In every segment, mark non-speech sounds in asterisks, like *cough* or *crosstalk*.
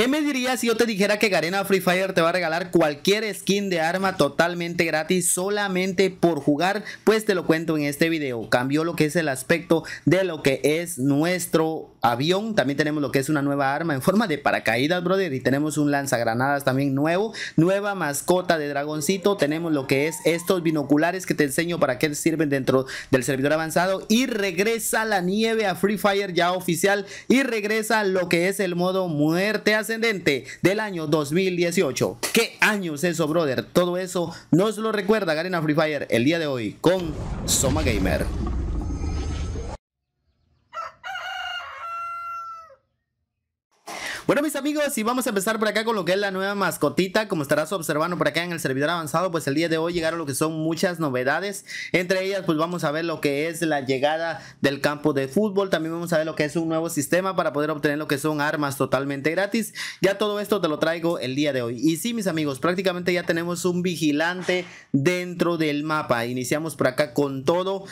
¿Qué me dirías si yo te dijera que Garena Free Fire te va a regalar cualquier skin de arma totalmente gratis solamente por jugar? Pues te lo cuento en este video. Cambió lo que es el aspecto de lo que es nuestro avión, también tenemos lo que es una nueva arma en forma de paracaídas, brother, y tenemos un lanzagranadas también nuevo, nueva mascota de dragoncito, tenemos lo que es estos binoculares que te enseño para qué sirven dentro del servidor avanzado y regresa la nieve a Free Fire ya oficial y regresa lo que es el modo muerte ascendente del año 2018. ¿Qué años eso, brother? Todo eso nos lo recuerda Garena Free Fire el día de hoy con Soma Gamer. Bueno, mis amigos, y vamos a empezar por acá con lo que es la nueva mascotita. Como estarás observando por acá en el servidor avanzado, pues el día de hoy llegaron lo que son muchas novedades. Entre ellas, pues vamos a ver lo que es la llegada del campo de fútbol. También vamos a ver lo que es un nuevo sistema para poder obtener lo que son armas totalmente gratis. Ya todo esto te lo traigo el día de hoy. Y sí, mis amigos, prácticamente ya tenemos un vigilante dentro del mapa. Iniciamos por acá con todo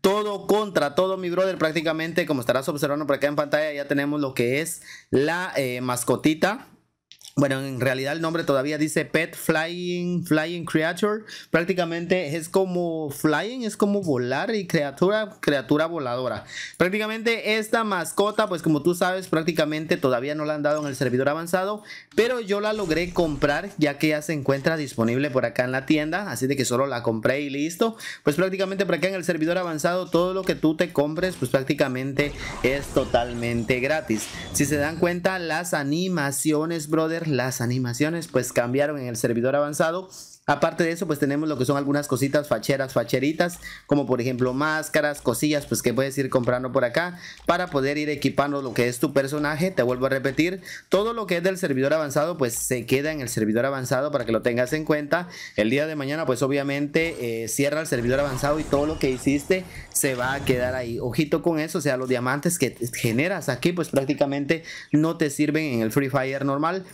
todo contra todo, mi brother. Prácticamente, como estarás observando por acá en pantalla, ya tenemos lo que es la eh, mascotita bueno, en realidad el nombre todavía dice Pet Flying, Flying Creature. Prácticamente es como flying, es como volar y criatura, criatura voladora. Prácticamente esta mascota, pues como tú sabes, prácticamente todavía no la han dado en el servidor avanzado. Pero yo la logré comprar ya que ya se encuentra disponible por acá en la tienda. Así de que solo la compré y listo. Pues prácticamente por acá en el servidor avanzado todo lo que tú te compres, pues prácticamente es totalmente gratis. Si se dan cuenta, las animaciones, brother, las animaciones pues cambiaron en el servidor avanzado. Aparte de eso, pues tenemos lo que son algunas cositas facheras, facheritas, como por ejemplo máscaras, cosillas, pues que puedes ir comprando por acá para poder ir equipando lo que es tu personaje. Te vuelvo a repetir, todo lo que es del servidor avanzado, pues se queda en el servidor avanzado para que lo tengas en cuenta. El día de mañana, pues obviamente eh, cierra el servidor avanzado y todo lo que hiciste se va a quedar ahí. Ojito con eso, o sea, los diamantes que generas aquí, pues prácticamente no te sirven en el Free Fire normal.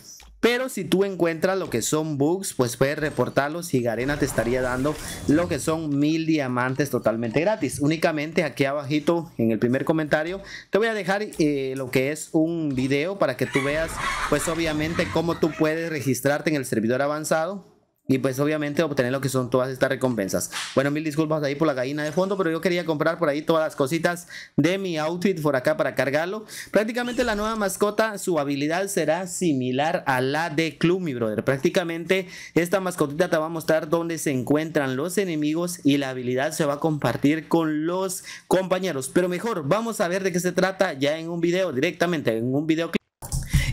Pero si tú encuentras lo que son bugs, pues puedes reportarlos y Garena te estaría dando lo que son mil diamantes totalmente gratis. Únicamente aquí abajito en el primer comentario te voy a dejar eh, lo que es un video para que tú veas pues obviamente cómo tú puedes registrarte en el servidor avanzado y pues obviamente obtener lo que son todas estas recompensas. Bueno, mil disculpas ahí por la gallina de fondo, pero yo quería comprar por ahí todas las cositas de mi outfit por acá para cargarlo. Prácticamente la nueva mascota, su habilidad será similar a la de Club, mi brother. Prácticamente esta mascotita te va a mostrar dónde se encuentran los enemigos y la habilidad se va a compartir con los compañeros. Pero mejor, vamos a ver de qué se trata ya en un video directamente, en un video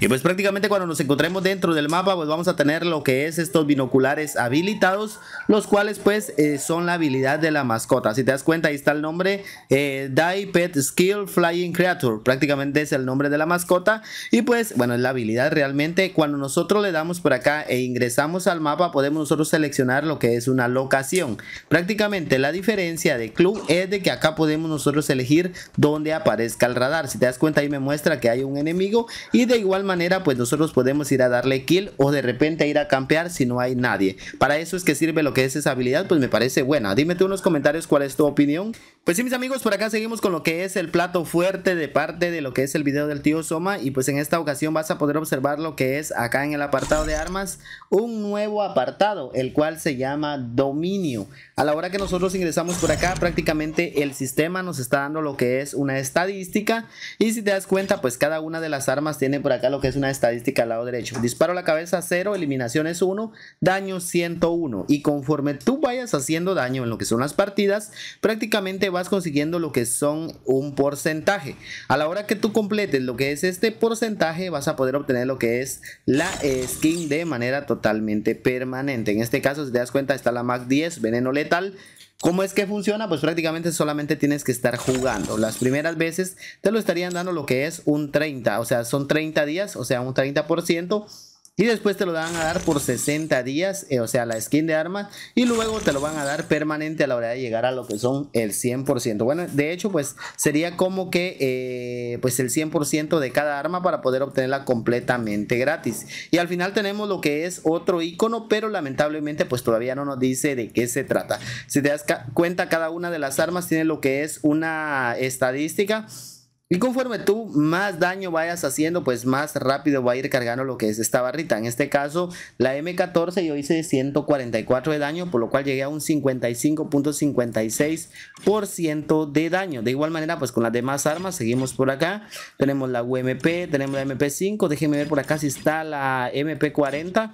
y pues prácticamente cuando nos encontremos dentro del mapa, pues vamos a tener lo que es estos binoculares habilitados, los cuales pues eh, son la habilidad de la mascota. Si te das cuenta, ahí está el nombre, eh, Die Pet Skill Flying Creature, prácticamente es el nombre de la mascota. Y pues, bueno, es la habilidad realmente. Cuando nosotros le damos por acá e ingresamos al mapa, podemos nosotros seleccionar lo que es una locación. Prácticamente la diferencia de club es de que acá podemos nosotros elegir dónde aparezca el radar. Si te das cuenta, ahí me muestra que hay un enemigo y de igual manera manera pues nosotros podemos ir a darle kill o de repente ir a campear si no hay nadie. Para eso es que sirve lo que es esa habilidad, pues me parece buena. Dime tú en los comentarios cuál es tu opinión. Pues sí, mis amigos, por acá seguimos con lo que es el plato fuerte de parte de lo que es el video del tío Soma. Y pues en esta ocasión vas a poder observar lo que es acá en el apartado de armas, un nuevo apartado, el cual se llama dominio. A la hora que nosotros ingresamos por acá, prácticamente el sistema nos está dando lo que es una estadística. Y si te das cuenta, pues cada una de las armas tiene por acá lo que es una estadística al lado derecho. Disparo a la cabeza 0, eliminaciones 1, daño 101. Y conforme tú vayas haciendo daño en lo que son las partidas, prácticamente vas consiguiendo lo que son un porcentaje. A la hora que tú completes lo que es este porcentaje, vas a poder obtener lo que es la skin de manera totalmente permanente. En este caso, si te das cuenta, está la Mac 10, veneno letal. ¿Cómo es que funciona? Pues prácticamente solamente tienes que estar jugando. Las primeras veces te lo estarían dando lo que es un 30, o sea, son 30 días, o sea, un 30%. Y después te lo van a dar por 60 días, eh, o sea, la skin de armas. Y luego te lo van a dar permanente a la hora de llegar a lo que son el 100%. Bueno, de hecho, pues sería como que eh, pues el 100% de cada arma para poder obtenerla completamente gratis. Y al final tenemos lo que es otro icono, pero lamentablemente pues todavía no nos dice de qué se trata. Si te das cuenta, cada una de las armas tiene lo que es una estadística y conforme tú más daño vayas haciendo, pues más rápido va a ir cargando lo que es esta barrita. En este caso, la M14 yo hice 144 de daño, por lo cual llegué a un 55.56% de daño. De igual manera, pues con las demás armas, seguimos por acá. Tenemos la UMP, tenemos la MP5, déjenme ver por acá si está la MP40.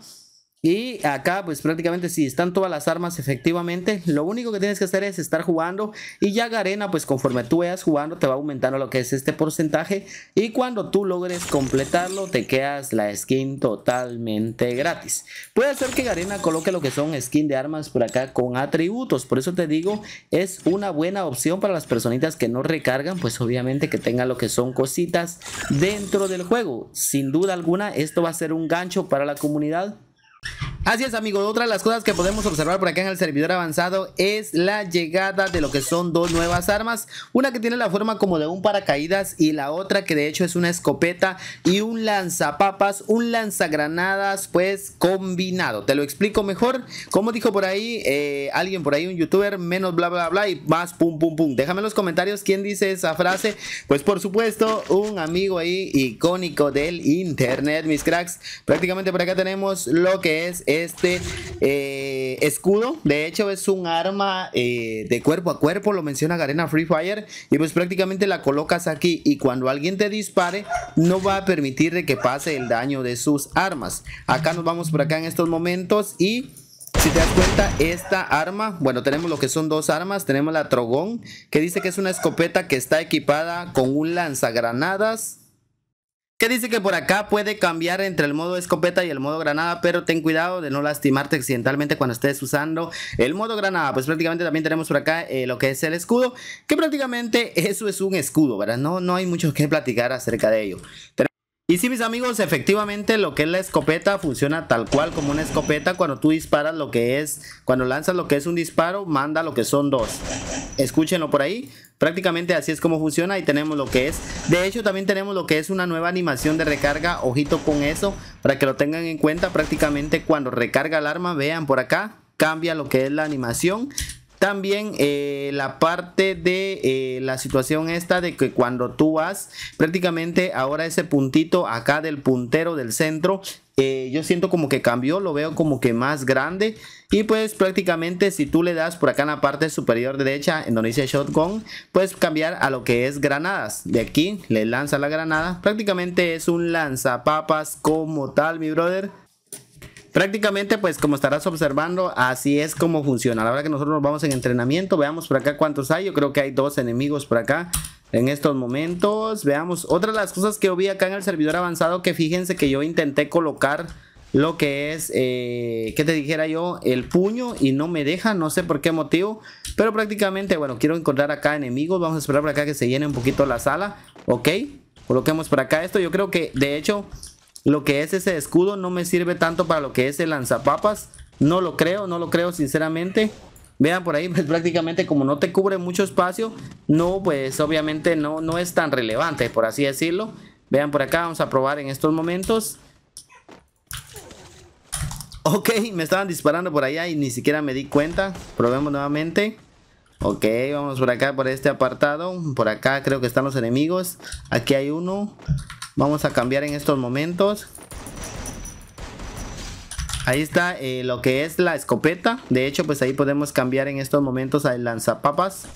Y acá pues prácticamente si están todas las armas efectivamente, lo único que tienes que hacer es estar jugando y ya Garena pues conforme tú veas jugando te va aumentando lo que es este porcentaje y cuando tú logres completarlo te quedas la skin totalmente gratis. Puede ser que Garena coloque lo que son skin de armas por acá con atributos, por eso te digo es una buena opción para las personitas que no recargan pues obviamente que tengan lo que son cositas dentro del juego. Sin duda alguna esto va a ser un gancho para la comunidad Así es amigos, otra de las cosas que podemos observar por acá en el servidor avanzado es la llegada de lo que son dos nuevas armas, una que tiene la forma como de un paracaídas y la otra que de hecho es una escopeta y un lanzapapas, un lanzagranadas pues combinado, te lo explico mejor, como dijo por ahí eh, alguien por ahí, un youtuber, menos bla bla bla y más pum pum pum, déjame en los comentarios quién dice esa frase, pues por supuesto un amigo ahí icónico del internet mis cracks, prácticamente por acá tenemos lo que que es este eh, escudo. De hecho, es un arma eh, de cuerpo a cuerpo, lo menciona Garena Free Fire. Y pues prácticamente la colocas aquí y cuando alguien te dispare, no va a permitir que pase el daño de sus armas. Acá nos vamos por acá en estos momentos y... Si te das cuenta, esta arma, bueno, tenemos lo que son dos armas. Tenemos la Trogón, que dice que es una escopeta que está equipada con un lanzagranadas que dice que por acá puede cambiar entre el modo escopeta y el modo granada, pero ten cuidado de no lastimarte accidentalmente cuando estés usando el modo granada. Pues prácticamente también tenemos por acá eh, lo que es el escudo, que prácticamente *laughs* eso es un escudo, ¿verdad? No, no hay mucho que platicar acerca de ello. Y sí, mis amigos, efectivamente lo que es la escopeta funciona tal cual como una escopeta. Cuando tú disparas lo que es, cuando lanzas lo que es un disparo, manda lo que son dos. Escúchenlo por ahí. Prácticamente así es como funciona y tenemos lo que es. De hecho, también tenemos lo que es una nueva animación de recarga. Ojito con eso, para que lo tengan en cuenta. Prácticamente cuando recarga el arma, vean por acá, cambia lo que es la animación también eh, la parte de eh, la situación esta de que cuando tú vas prácticamente ahora ese puntito acá del puntero del centro eh, yo siento como que cambió, lo veo como que más grande. Y pues prácticamente si tú le das por acá en la parte superior derecha, en donde dice Shotgun, puedes cambiar a lo que es granadas. De aquí le lanza la granada. Prácticamente es un lanzapapas como tal, mi brother. Prácticamente, pues como estarás observando, así es como funciona. La verdad que nosotros nos vamos en entrenamiento. Veamos por acá cuántos hay. Yo creo que hay dos enemigos por acá en estos momentos. Veamos. Otra de las cosas que vi acá en el servidor avanzado, que fíjense que yo intenté colocar lo que es, eh, que te dijera yo, el puño y no me deja, no sé por qué motivo, pero prácticamente, bueno, quiero encontrar acá enemigos, vamos a esperar por acá que se llene un poquito la sala, ok, coloquemos por acá esto, yo creo que de hecho lo que es ese escudo no me sirve tanto para lo que es el lanzapapas. No lo creo, no lo creo sinceramente. Vean por ahí, pues, prácticamente como no te cubre mucho espacio, no, pues obviamente no, no es tan relevante, por así decirlo. Vean por acá, vamos a probar en estos momentos. Ok, me estaban disparando por allá y ni siquiera me di cuenta. Probemos nuevamente. Ok, vamos por acá, por este apartado. Por acá creo que están los enemigos. Aquí hay uno. Vamos a cambiar en estos momentos. Ahí está eh, lo que es la escopeta. De hecho, pues ahí podemos cambiar en estos momentos al lanzapapas.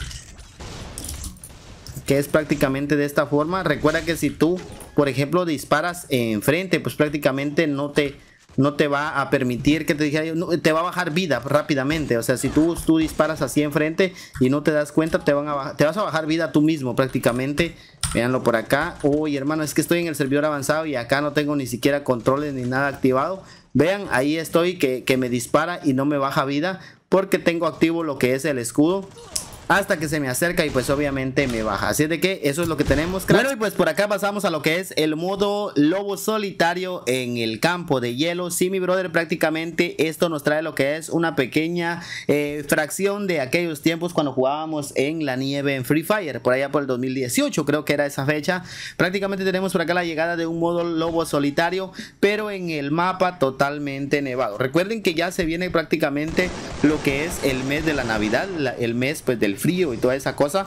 Que es prácticamente de esta forma. Recuerda que si tú, por ejemplo, disparas enfrente, pues prácticamente no te no te va a permitir que te diga te va a bajar vida rápidamente. O sea, si tú, tú disparas así enfrente y no te das cuenta, te, van te vas a bajar vida tú mismo prácticamente. Veanlo por acá. Uy, hermano, es que estoy en el servidor avanzado y acá no tengo ni siquiera controles ni nada activado. Vean, ahí estoy que, que me dispara y no me baja vida porque tengo activo lo que es el escudo hasta que se me acerca y pues obviamente me baja. Así de que eso es lo que tenemos, claro Bueno, y pues por acá pasamos a lo que es el modo lobo solitario en el campo de hielo. si mi brother, prácticamente esto nos trae lo que es una pequeña eh, fracción de aquellos tiempos cuando jugábamos en la nieve en Free Fire, por allá por el 2018, creo que era esa fecha. Prácticamente tenemos por acá la llegada de un modo lobo solitario, pero en el mapa totalmente nevado. Recuerden que ya se viene prácticamente lo que es el mes de la Navidad, el mes pues del el frío y toda esa cosa,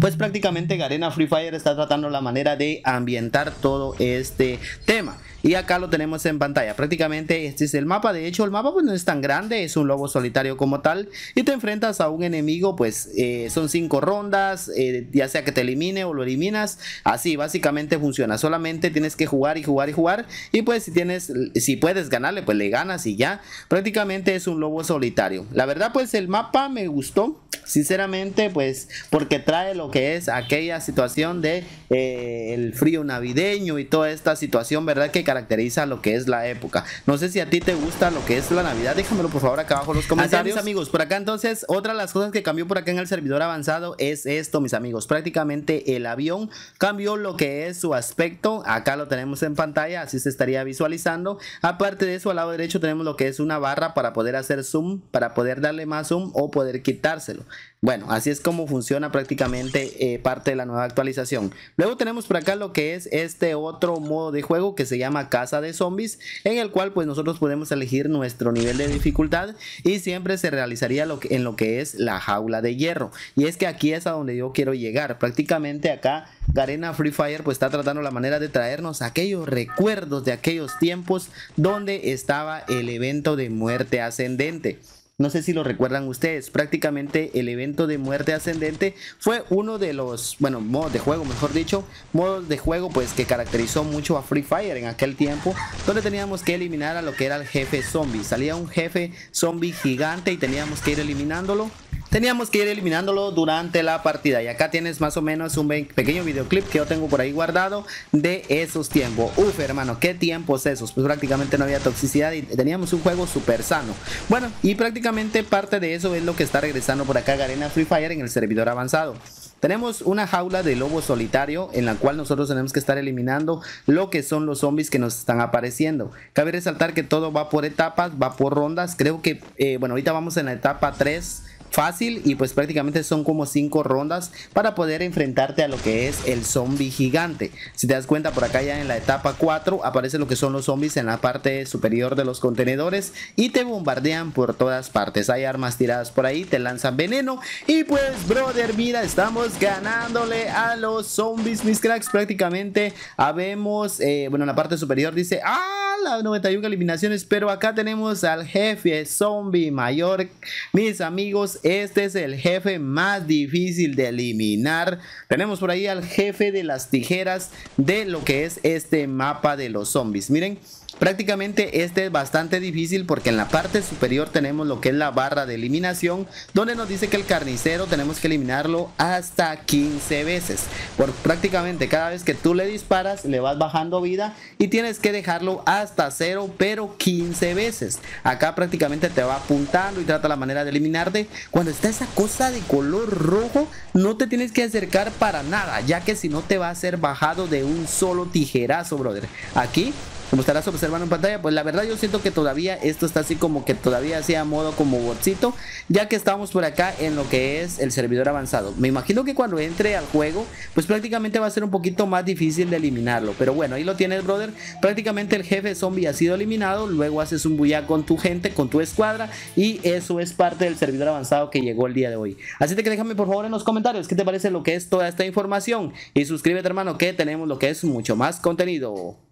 pues prácticamente Garena Free Fire está tratando la manera de ambientar todo este tema. Y acá lo tenemos en pantalla. Prácticamente este es el mapa. De hecho, el mapa pues, no es tan grande. Es un lobo solitario como tal. Y te enfrentas a un enemigo. Pues eh, son cinco rondas. Eh, ya sea que te elimine o lo eliminas. Así básicamente funciona. Solamente tienes que jugar y jugar y jugar. Y pues si tienes, si puedes ganarle, pues le ganas y ya. Prácticamente es un lobo solitario. La verdad, pues el mapa me gustó. Sinceramente, pues porque trae lo que es aquella situación de eh, el frío navideño y toda esta situación, ¿verdad? Que caracteriza lo que es la época. No sé si a ti te gusta lo que es la Navidad, déjamelo por favor acá abajo en los comentarios. amigos, por acá entonces, otra de las cosas que cambió por acá en el servidor avanzado es esto, mis amigos. Prácticamente el avión cambió lo que es su aspecto. Acá lo tenemos en pantalla, así se estaría visualizando. Aparte de eso, al lado derecho tenemos lo que es una barra para poder hacer zoom, para poder darle más zoom o poder quitárselo. Bueno, así es como funciona prácticamente eh, parte de la nueva actualización. Luego tenemos por acá lo que es este otro modo de juego que se llama Casa de Zombies, en el cual pues nosotros podemos elegir nuestro nivel de dificultad y siempre se realizaría lo en lo que es la jaula de hierro. Y es que aquí es a donde yo quiero llegar. Prácticamente acá Garena Free Fire pues está tratando la manera de traernos aquellos recuerdos de aquellos tiempos donde estaba el evento de muerte ascendente. No sé si lo recuerdan ustedes, prácticamente el evento de muerte ascendente fue uno de los, bueno, modos de juego, mejor dicho, modos de juego pues que caracterizó mucho a Free Fire en aquel tiempo, donde teníamos que eliminar a lo que era el jefe zombie. Salía un jefe zombie gigante y teníamos que ir eliminándolo teníamos que ir eliminándolo durante la partida. Y acá tienes más o menos un pequeño videoclip que yo tengo por ahí guardado de esos tiempos. Uf, hermano, qué tiempos esos. Pues prácticamente no había toxicidad y teníamos un juego súper sano. Bueno, y prácticamente parte de eso es lo que está regresando por acá Garena Free Fire en el servidor avanzado. Tenemos una jaula de lobo solitario en la cual nosotros tenemos que estar eliminando lo que son los zombies que nos están apareciendo. Cabe resaltar que todo va por etapas, va por rondas. Creo que, eh, bueno, ahorita vamos en la etapa 3 fácil y pues prácticamente son como 5 rondas para poder enfrentarte a lo que es el zombie gigante. Si te das cuenta por acá ya en la etapa 4 aparece lo que son los zombies en la parte superior de los contenedores y te bombardean por todas partes. Hay armas tiradas por ahí, te lanzan veneno y pues brother mira estamos ganándole a los zombies mis cracks prácticamente habemos, eh, bueno en la parte superior dice ¡Ah! 91 eliminaciones, pero acá tenemos al jefe zombie mayor. Mis amigos, este es el jefe más difícil de eliminar. Tenemos por ahí al jefe de las tijeras de lo que es este mapa de los zombies. Miren. Prácticamente este es bastante difícil porque en la parte superior tenemos lo que es la barra de eliminación donde nos dice que el carnicero tenemos que eliminarlo hasta 15 veces. Por prácticamente cada vez que tú le disparas le vas bajando vida y tienes que dejarlo hasta 0 pero 15 veces. Acá prácticamente te va apuntando y trata la manera de eliminarte. Cuando está esa cosa de color rojo no te tienes que acercar para nada ya que si no te va a ser bajado de un solo tijerazo brother. Aquí como estarás observando en pantalla, pues la verdad yo siento que todavía esto está así como que todavía sea modo como botcito, ya que estamos por acá en lo que es el servidor avanzado. Me imagino que cuando entre al juego, pues prácticamente va a ser un poquito más difícil de eliminarlo, pero bueno, ahí lo tienes, brother. Prácticamente el jefe zombie ha sido eliminado, luego haces un bulla con tu gente, con tu escuadra y eso es parte del servidor avanzado que llegó el día de hoy. Así que déjame por favor en los comentarios qué te parece lo que es toda esta información y suscríbete hermano que tenemos lo que es mucho más contenido.